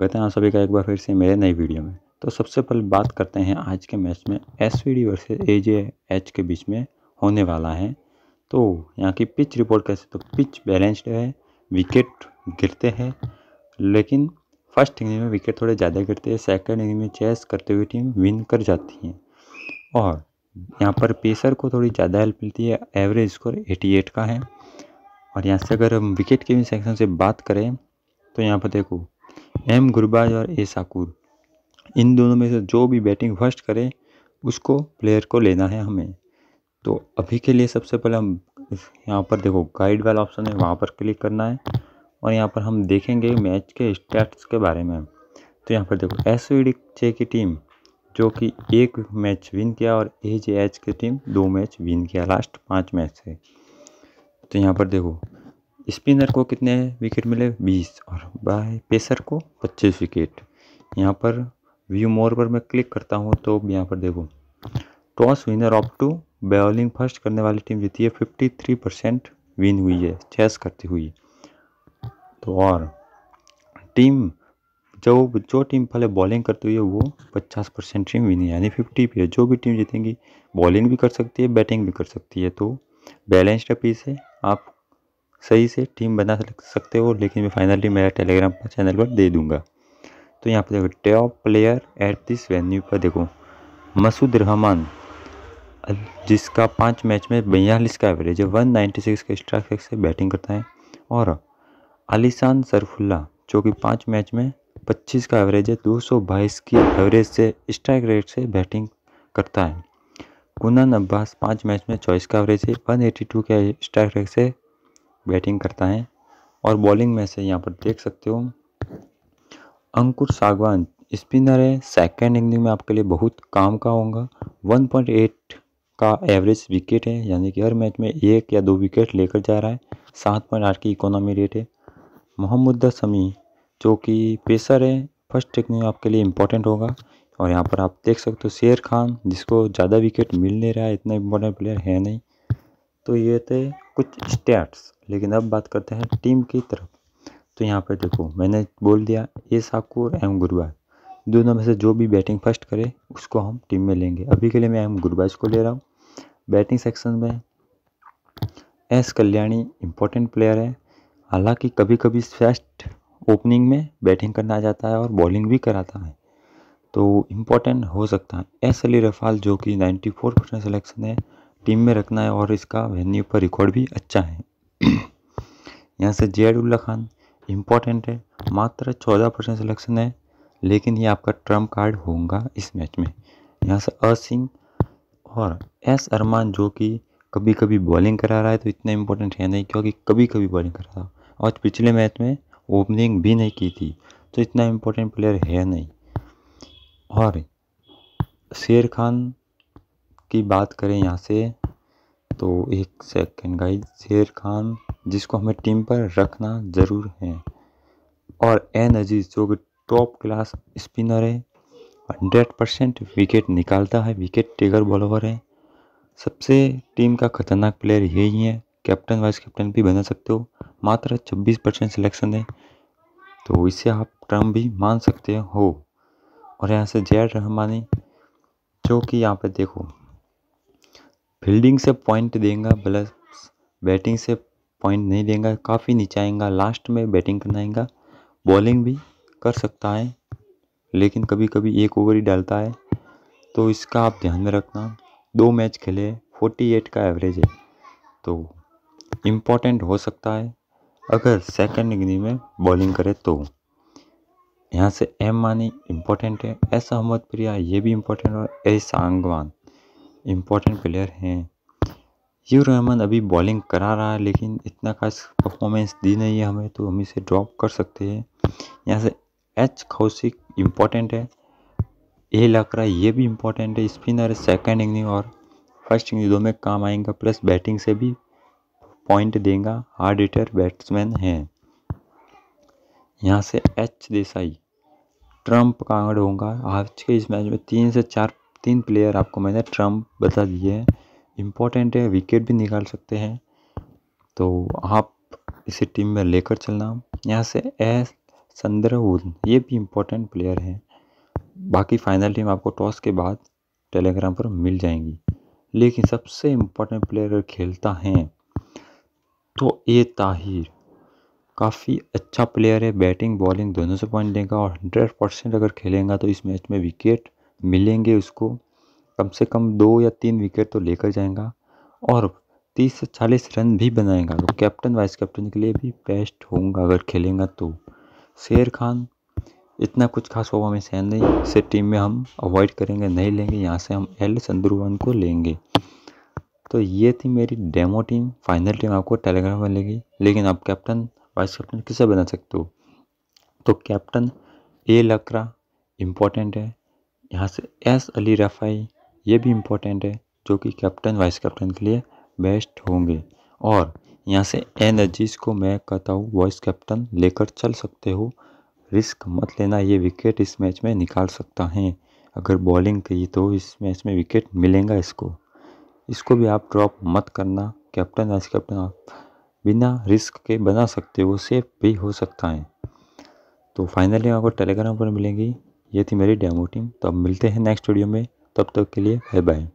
कहते हैं सभी का एक बार फिर से मेरे नए वीडियो में तो सबसे पहले बात करते हैं आज के मैच में S V D versus A J H के बीच में होने वाला है तो यहाँ की पिच रिपोर्ट कैसे तो पिच बैलेंस्ड है विकेट गिरते हैं लेकिन फर्स्ट इनिंग में विकेट थोड़े ज़्यादा गिरते हैं सेकंड इनिंग में चेस करते हुए टीम विन कर जाती है और यहाँ पर पेसर को थोड़ी ज़्यादा हेल्प मिलती है एवरेज स्कोर 88 का है और यहाँ से अगर हम विकेट के भी सेक्शन से बात करें तो यहाँ पर देखो एम गुरबाज और ए साकूर इन दोनों में से जो भी बैटिंग फर्स्ट करे उसको प्लेयर को लेना है हमें तो अभी के लिए सबसे पहले हम यहाँ पर देखो गाइड वाला ऑप्शन है वहाँ पर क्लिक करना है और यहाँ पर हम देखेंगे मैच के स्टैट्स के बारे में तो यहाँ पर देखो एस चे की टीम जो कि एक मैच विन किया और ए जे एच की टीम दो मैच विन किया लास्ट पाँच मैच से तो यहाँ पर देखो स्पिनर को कितने विकेट मिले बीस और बाय पेसर को पच्चीस विकेट यहाँ पर व्यू मोर पर मैं क्लिक करता हूँ तो यहाँ पर देखो toss winner opt to bowling first करने वाली टीम जीती है फिफ्टी थ्री परसेंट विन हुई है चेस करती हुई तो और टीम जो जो टीम पहले बॉलिंग करती हुई है वो पचास परसेंट टीम विन यानी फिफ्टी पे जो भी टीम जीतेंगी बॉलिंग भी कर सकती है बैटिंग भी कर सकती है तो बैलेंस्ड पीस है आप सही से टीम बना सकते हो लेकिन मैं फाइनली मेरा टेलीग्राम पर चैनल पर दे दूँगा तो यहाँ पर देखो top player at this venue पर देखो मसूद रहमान जिसका पाँच मैच में बयालीस का एवरेज है वन नाइन्टी सिक्स के स्ट्राइक से बैटिंग करता है और अलीसान सरफुल्ला जो कि पाँच मैच में पच्चीस का एवरेज है दो सौ बाईस की एवरेज से स्ट्राइक रेट से बैटिंग करता है कुनन अब्बास पाँच मैच में चौबीस का एवरेज है वन एटी टू के स्ट्राइक रेट से बैटिंग करता है और बॉलिंग में से यहाँ पर देख सकते हो अंकुर सागवान स्पिनर है सेकेंड इनिंग में आपके लिए बहुत काम का होगा 1.8 का एवरेज विकेट है यानी कि हर मैच में एक या दो विकेट लेकर जा रहा है सात पॉइंट आठ की इकोनॉमी रेट है मोहम्मद समी जो कि पेसर है फर्स्ट इनिंग आपके लिए इम्पोर्टेंट होगा और यहाँ पर आप देख सकते हो शेर खान जिसको ज़्यादा विकेट मिल नहीं रहा है इतना इम्पोर्टेंट प्लेयर है नहीं तो ये थे कुछ स्टैट्स लेकिन अब बात करते हैं टीम की तरफ तो यहाँ पर देखो मैंने बोल दिया ए साकू और एम गुरुबाज दोनों में से जो भी बैटिंग फर्स्ट करे उसको हम टीम में लेंगे अभी के लिए मैं एम गुरुबाज को ले रहा हूँ बैटिंग सेक्शन में एस कल्याणी इम्पोर्टेंट प्लेयर है हालांकि कभी कभी फर्स्ट ओपनिंग में बैटिंग करना आ जाता है और बॉलिंग भी कराता है तो इम्पोर्टेंट हो सकता है एस अली रफाल जो कि 94 परसेंट सेलेक्शन है टीम में रखना है और इसका वेन्यू पर रिकॉर्ड भी अच्छा है यहाँ से जेडुल्ला खान इम्पॉर्टेंट है मात्र चौदह परसेंट सिलेक्शन है लेकिन ये आपका ट्रम्प कार्ड होगा इस मैच में यहाँ से अ सिंह और एस अरमान जो कि कभी कभी बॉलिंग करा रहा है तो इतना इम्पोर्टेंट है नहीं क्योंकि कभी कभी बॉलिंग करा रहा और पिछले मैच में ओपनिंग भी नहीं की थी तो इतना इम्पोर्टेंट प्लेयर है नहीं और शेर खान की बात करें यहाँ से तो एक सेकंड गाइस शेर खान जिसको हमें टीम पर रखना ज़रूर है और एन अजीज जो कि टॉप क्लास स्पिनर है हंड्रेड परसेंट विकेट निकालता है विकेट टेकर बॉलोवर है सबसे टीम का खतरनाक प्लेयर यही है कैप्टन वाइस कैप्टन भी बना सकते हो मात्र छब्बीस परसेंट सिलेक्शन है तो इसे आप टर्म भी मान सकते हो और यहाँ से जैड रहमानी जो कि यहाँ पे देखो फील्डिंग से पॉइंट देगा प्लस बैटिंग से पॉइंट नहीं देगा काफ़ी नीचे आएगा लास्ट में बैटिंग करना आएगा बॉलिंग भी कर सकता है लेकिन कभी कभी एक ओवर ही डालता है तो इसका आप ध्यान में रखना दो मैच खेले 48 का एवरेज है तो इम्पोर्टेंट हो सकता है अगर सेकंड डिग्री में बॉलिंग करे तो यहाँ से एम मानी इम्पोर्टेंट है एस अहमद प्रिया ये भी इम्पोर्टेंट है ए सांगवान इम्पोर्टेंट प्लेयर हैं यू रहमान अभी बॉलिंग करा रहा है लेकिन इतना खास परफॉर्मेंस दी नहीं है हमें तो हम इसे ड्रॉप कर सकते हैं यहाँ से एच खौसिक इम्पोर्टेंट है ए लकरा ये भी इम्पोर्टेंट है स्पिनर सेकेंड इनिंग और फर्स्ट इनिंग दो में काम आएगा प्लस बैटिंग से भी पॉइंट देगा हार्ड हिटर बैट्समैन हैं यहाँ से एच देसाई ट्रम्प कांगड़ होगा आज के इस मैच में तीन से चार तीन प्लेयर आपको मैंने ट्रम्प बता दिए हैं इम्पोर्टेंट है विकेट भी निकाल सकते हैं तो आप इसे टीम में लेकर चलना यहाँ से एस संदरवुल ये भी इम्पोर्टेंट प्लेयर हैं बाकी फाइनल टीम आपको टॉस के बाद टेलीग्राम पर मिल जाएंगी लेकिन सबसे इम्पोर्टेंट प्लेयर अगर खेलता तो अच्छा है तो ए ताहिर काफ़ी अच्छा प्लेयर है बैटिंग बॉलिंग दोनों से पॉइंट लेगा और हंड्रेड परसेंट अगर खेलेगा तो इस मैच में विकेट मिलेंगे उसको कम से कम दो या तीन विकेट तो लेकर जाएगा और तीस से चालीस रन भी बनाएगा तो कैप्टन वाइस कैप्टन के लिए भी बेस्ट होगा अगर खेलेगा तो शेर खान इतना कुछ खास होगा हमें सहन नहीं से टीम में हम अवॉइड करेंगे नहीं लेंगे यहाँ से हम एल संदुरवन को लेंगे तो ये थी मेरी डेमो टीम फाइनल टीम आपको टेलीग्राम में लेगी लेकिन आप कैप्टन वाइस कैप्टन किसे बना सकते हो तो कैप्टन ए लकरा इम्पोर्टेंट है यहाँ से एस अली रफ़ाई ये भी इम्पोर्टेंट है जो कि कैप्टन वाइस कैप्टन के लिए बेस्ट होंगे और यहाँ से एन अजीज़ को मैं कहता हूँ वाइस कैप्टन लेकर चल सकते हो रिस्क मत लेना ये विकेट इस मैच में निकाल सकता है अगर बॉलिंग की तो इस मैच में विकेट मिलेगा इसको इसको भी आप ड्रॉप मत करना कैप्टन वाइस कैप्टन आप बिना रिस्क के बना सकते हो सेफ भी हो सकता है तो फाइनली आपको टेलीग्राम पर मिलेंगी ये थी मेरी डेमो टीम तो अब मिलते हैं नेक्स्ट वीडियो में तब तक के लिए बाय बाय